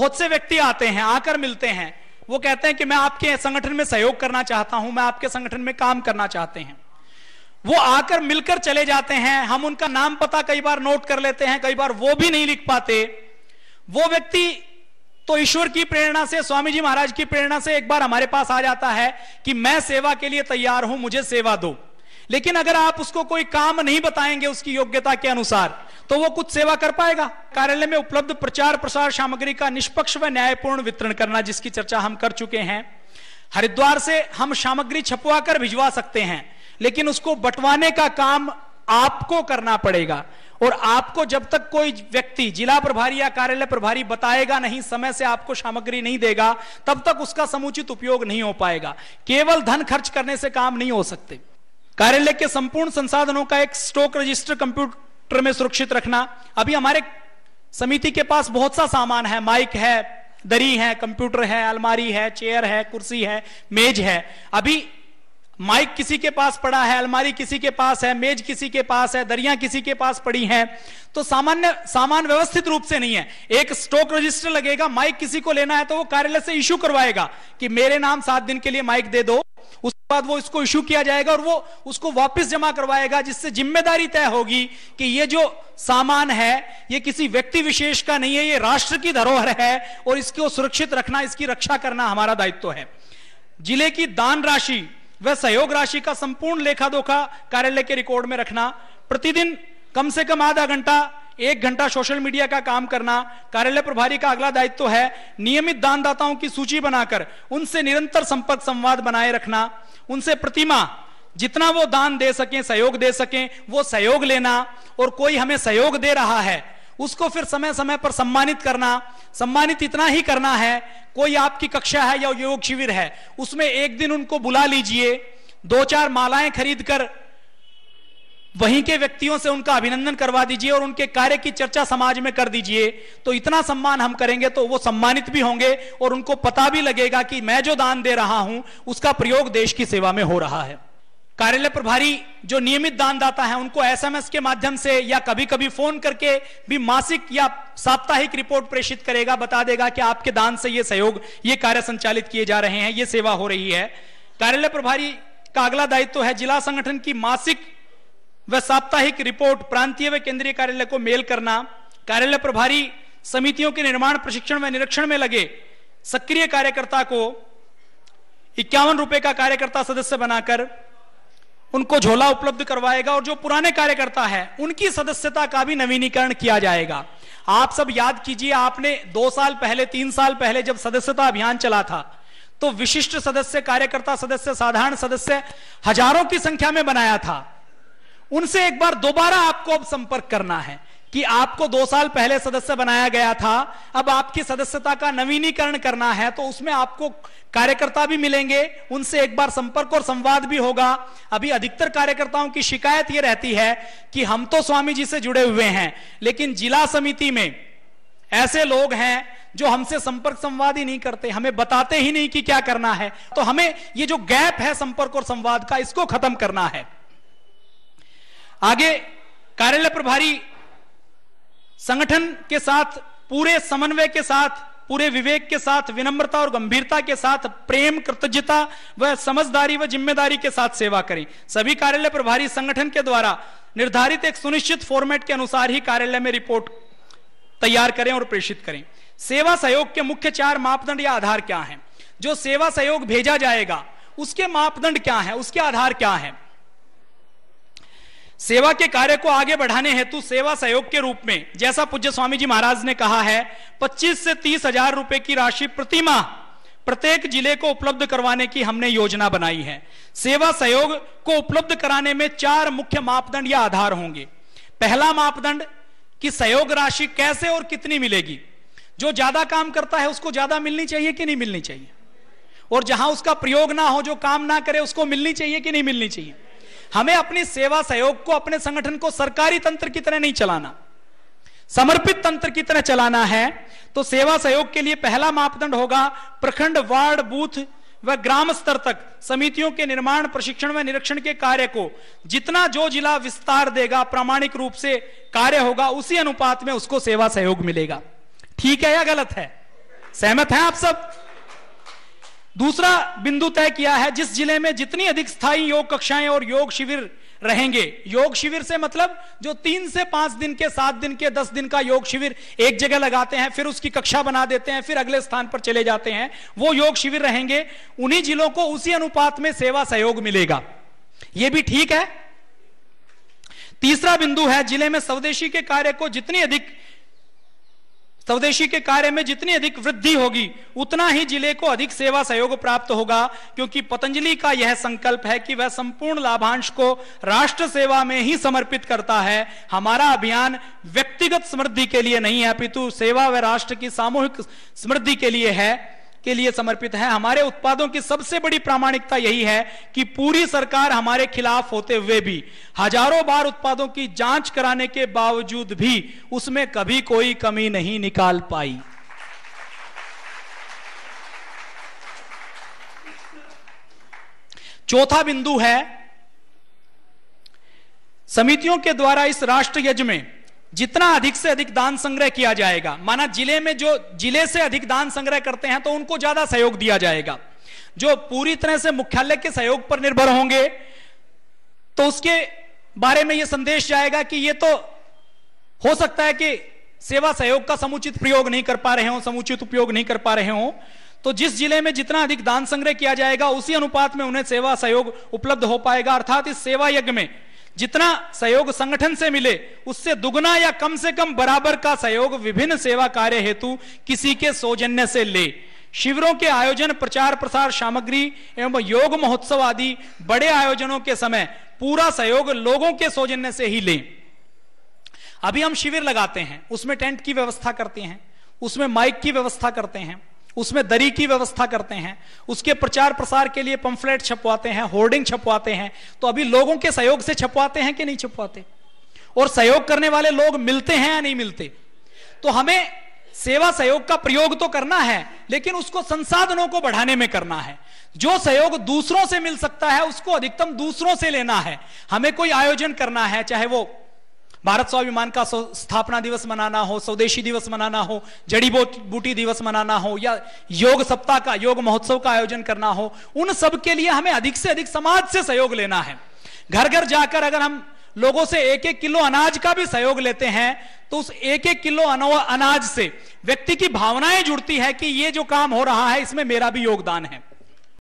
बहुत से व्यक्ति आते हैं आकर मिलते हैं वो कहते हैं कि मैं आपके संगठन में सहयोग करना चाहता हूं मैं आपके संगठन में काम करना चाहते हैं वो आकर मिलकर चले जाते हैं हम उनका नाम पता कई बार नोट कर लेते हैं कई बार वो भी नहीं लिख पाते वो व्यक्ति तो ईश्वर की प्रेरणा से स्वामी जी महाराज की प्रेरणा से एक बार हमारे पास आ जाता है कि मैं सेवा के लिए तैयार हूं मुझे सेवा दो लेकिन अगर आप उसको कोई काम नहीं बताएंगे उसकी योग्यता के अनुसार तो वो कुछ सेवा कर पाएगा कार्यालय में उपलब्ध प्रचार प्रसार सामग्री का निष्पक्ष व न्यायपूर्ण वितरण करना जिसकी चर्चा हम कर चुके हैं हरिद्वार से हम सामग्री छपवा कर भिजवा सकते हैं लेकिन उसको बंटवाने का काम आपको करना पड़ेगा और आपको जब तक कोई व्यक्ति जिला प्रभारी या कार्यालय प्रभारी बताएगा नहीं समय से आपको सामग्री नहीं देगा तब तक उसका समुचित उपयोग नहीं हो पाएगा केवल धन खर्च करने से काम नहीं हो सकते कार्यालय के संपूर्ण संसाधनों का एक स्टॉक रजिस्टर कंप्यूटर में सुरक्षित रखना अभी हमारे समिति के पास बहुत सा सामान है माइक है दरी है कंप्यूटर है अलमारी है चेयर है कुर्सी है मेज है अभी माइक किसी के पास पड़ा है अलमारी किसी के पास है मेज किसी के पास है दरिया किसी के पास पड़ी है तो सामान्य सामान व्यवस्थित रूप से नहीं है एक स्टॉक रजिस्टर लगेगा माइक किसी को लेना है तो वो कार्यालय से इश्यू करवाएगा कि मेरे नाम सात दिन के लिए माइक दे दो उसके बाद वो इसको इश्यू किया जाएगा और वो उसको वापस जमा करवाएगा जिससे जिम्मेदारी तय होगी कि ये जो सामान है ये किसी व्यक्ति विशेष का नहीं है ये राष्ट्र की धरोहर है और इसको सुरक्षित रखना इसकी रक्षा करना हमारा दायित्व है जिले की दान राशि व सहयोग राशि का संपूर्ण लेखा दोखा कार्यालय के रिकॉर्ड में रखना प्रतिदिन कम से कम आधा घंटा एक घंटा सोशल मीडिया का काम करना कार्यालय प्रभारी का अगला दायित्व तो है नियमित दानदाताओं की सूची बनाकर उनसे निरंतर संपर्क संवाद बनाए रखना उनसे प्रतिमा जितना वो दान दे सकें सहयोग दे सकें वो सहयोग लेना और कोई हमें सहयोग दे रहा है उसको फिर समय समय पर सम्मानित करना सम्मानित इतना ही करना है कोई आपकी कक्षा है या योग शिविर है उसमें एक दिन उनको बुला लीजिए दो चार मालाएं खरीद कर वहीं के व्यक्तियों से उनका अभिनंदन करवा दीजिए और उनके कार्य की चर्चा समाज में कर दीजिए तो इतना सम्मान हम करेंगे तो वो सम्मानित भी होंगे और उनको पता भी लगेगा कि मैं जो दान दे रहा हूं उसका प्रयोग देश की सेवा में हो रहा है कार्यालय प्रभारी जो नियमित दानदाता है उनको एसएमएस के माध्यम से या कभी कभी फोन करके भी मासिक या साप्ताहिक रिपोर्ट प्रेषित करेगा बता देगा कि आपके दान से ये सहयोग ये कार्य संचालित किए जा रहे हैं ये सेवा हो रही है कार्यालय प्रभारी का अगला दायित्व तो है जिला संगठन की मासिक व साप्ताहिक रिपोर्ट प्रांतीय व केंद्रीय कार्यालय को मेल करना कार्यालय प्रभारी समितियों के निर्माण प्रशिक्षण व निरीक्षण में लगे सक्रिय कार्यकर्ता को इक्यावन रुपए का कार्यकर्ता सदस्य बनाकर उनको झोला उपलब्ध करवाएगा और जो पुराने कार्यकर्ता है उनकी सदस्यता का भी नवीनीकरण किया जाएगा आप सब याद कीजिए आपने दो साल पहले तीन साल पहले जब सदस्यता अभियान चला था तो विशिष्ट सदस्य कार्यकर्ता सदस्य साधारण सदस्य हजारों की संख्या में बनाया था उनसे एक बार दोबारा आपको अब संपर्क करना है कि आपको दो साल पहले सदस्य बनाया गया था अब आपकी सदस्यता का नवीनीकरण करना है तो उसमें आपको कार्यकर्ता भी मिलेंगे उनसे एक बार संपर्क और संवाद भी होगा अभी अधिकतर कार्यकर्ताओं की शिकायत यह रहती है कि हम तो स्वामी जी से जुड़े हुए हैं लेकिन जिला समिति में ऐसे लोग हैं जो हमसे संपर्क संवाद ही नहीं करते हमें बताते ही नहीं कि क्या करना है तो हमें ये जो गैप है संपर्क और संवाद का इसको खत्म करना है आगे कार्यालय प्रभारी संगठन के साथ पूरे समन्वय के साथ पूरे विवेक के साथ विनम्रता और गंभीरता के साथ प्रेम कृतज्ञता व समझदारी व जिम्मेदारी के साथ सेवा करें सभी कार्यालय प्रभारी संगठन के द्वारा निर्धारित एक सुनिश्चित फॉर्मेट के अनुसार ही कार्यालय में रिपोर्ट तैयार करें और प्रेषित करें सेवा सहयोग के मुख्य चार मापदंड या आधार क्या हैं जो सेवा सहयोग भेजा जाएगा उसके मापदंड क्या है उसके आधार क्या है सेवा के कार्य को आगे बढ़ाने हेतु सेवा सहयोग के रूप में जैसा पूज्य स्वामी जी महाराज ने कहा है 25 से तीस हजार रुपए की राशि प्रतिमा प्रत्येक जिले को उपलब्ध करवाने की हमने योजना बनाई है सेवा सहयोग को उपलब्ध कराने में चार मुख्य मापदंड या आधार होंगे पहला मापदंड कि सहयोग राशि कैसे और कितनी मिलेगी जो ज्यादा काम करता है उसको ज्यादा मिलनी चाहिए कि नहीं मिलनी चाहिए और जहां उसका प्रयोग ना हो जो काम ना करे उसको मिलनी चाहिए कि नहीं मिलनी चाहिए हमें अपनी सेवा सहयोग को अपने संगठन को सरकारी तंत्र की तरह नहीं चलाना समर्पित तंत्र की तरह चलाना है तो सेवा सहयोग के लिए पहला मापदंड होगा प्रखंड वार्ड बूथ व ग्राम स्तर तक समितियों के निर्माण प्रशिक्षण व निरीक्षण के कार्य को जितना जो जिला विस्तार देगा प्रामाणिक रूप से कार्य होगा उसी अनुपात में उसको सेवा सहयोग मिलेगा ठीक है या गलत है सहमत है आप सब दूसरा बिंदु तय किया है जिस जिले में जितनी अधिक स्थायी योग कक्षाएं और योग शिविर रहेंगे योग शिविर से मतलब जो तीन से पांच दिन के सात दिन के दस दिन का योग शिविर एक जगह लगाते हैं फिर उसकी कक्षा बना देते हैं फिर अगले स्थान पर चले जाते हैं वो योग शिविर रहेंगे उन्हीं जिलों को उसी अनुपात में सेवा सहयोग मिलेगा यह भी ठीक है तीसरा बिंदु है जिले में स्वदेशी के कार्य को जितनी अधिक स्वदेशी के कार्य में जितनी अधिक वृद्धि होगी उतना ही जिले को अधिक सेवा सहयोग प्राप्त होगा क्योंकि पतंजलि का यह संकल्प है कि वह संपूर्ण लाभांश को राष्ट्र सेवा में ही समर्पित करता है हमारा अभियान व्यक्तिगत समृद्धि के लिए नहीं है अपितु सेवा व राष्ट्र की सामूहिक समृद्धि के लिए है के लिए समर्पित है हमारे उत्पादों की सबसे बड़ी प्रामाणिकता यही है कि पूरी सरकार हमारे खिलाफ होते हुए भी हजारों बार उत्पादों की जांच कराने के बावजूद भी उसमें कभी कोई कमी नहीं निकाल पाई चौथा बिंदु है समितियों के द्वारा इस राष्ट्र यज्ञ में जितना अधिक से अधिक दान संग्रह किया जाएगा माना जिले में जो जिले से अधिक दान संग्रह करते हैं तो उनको ज्यादा सहयोग दिया जाएगा जो पूरी तरह से मुख्यालय के सहयोग पर निर्भर होंगे तो उसके बारे में यह संदेश जाएगा कि यह तो हो सकता है कि सेवा सहयोग का समुचित प्रयोग नहीं कर पा रहे हो समुचित उपयोग नहीं कर पा रहे हो तो जिस जिले में जितना अधिक दान संग्रह किया जाएगा उसी अनुपात में उन्हें सेवा सहयोग उपलब्ध हो पाएगा अर्थात इस सेवा यज्ञ में जितना सहयोग संगठन से मिले उससे दुगना या कम से कम बराबर का सहयोग विभिन्न सेवा कार्य हेतु किसी के सौजन्य से ले शिविरों के आयोजन प्रचार प्रसार सामग्री एवं योग महोत्सव आदि बड़े आयोजनों के समय पूरा सहयोग लोगों के सौजन्य से ही लें अभी हम शिविर लगाते हैं उसमें टेंट की व्यवस्था करते हैं उसमें माइक की व्यवस्था करते हैं उसमें दरी की व्यवस्था करते हैं उसके प्रचार प्रसार के लिए पंफलेट छपवाते हैं होर्डिंग छपवाते हैं तो अभी लोगों के सहयोग से छपवाते हैं कि नहीं छपवाते और सहयोग करने वाले लोग मिलते हैं या नहीं मिलते तो हमें सेवा सहयोग का प्रयोग तो करना है लेकिन उसको संसाधनों को बढ़ाने में करना है जो सहयोग दूसरों से मिल सकता है उसको अधिकतम दूसरों से लेना है हमें कोई आयोजन करना है चाहे वो भारत स्वाभिमान का स्थापना दिवस मनाना हो स्वदेशी दिवस मनाना हो जड़ी बूटी दिवस मनाना हो या योग सप्ताह का योग महोत्सव का आयोजन करना हो उन सब के लिए हमें अधिक से अधिक समाज से सहयोग लेना है घर घर जाकर अगर हम लोगों से एक एक किलो अनाज का भी सहयोग लेते हैं तो उस एक एक किलो अनाज से व्यक्ति की भावनाएं जुड़ती है कि ये जो काम हो रहा है इसमें मेरा भी योगदान है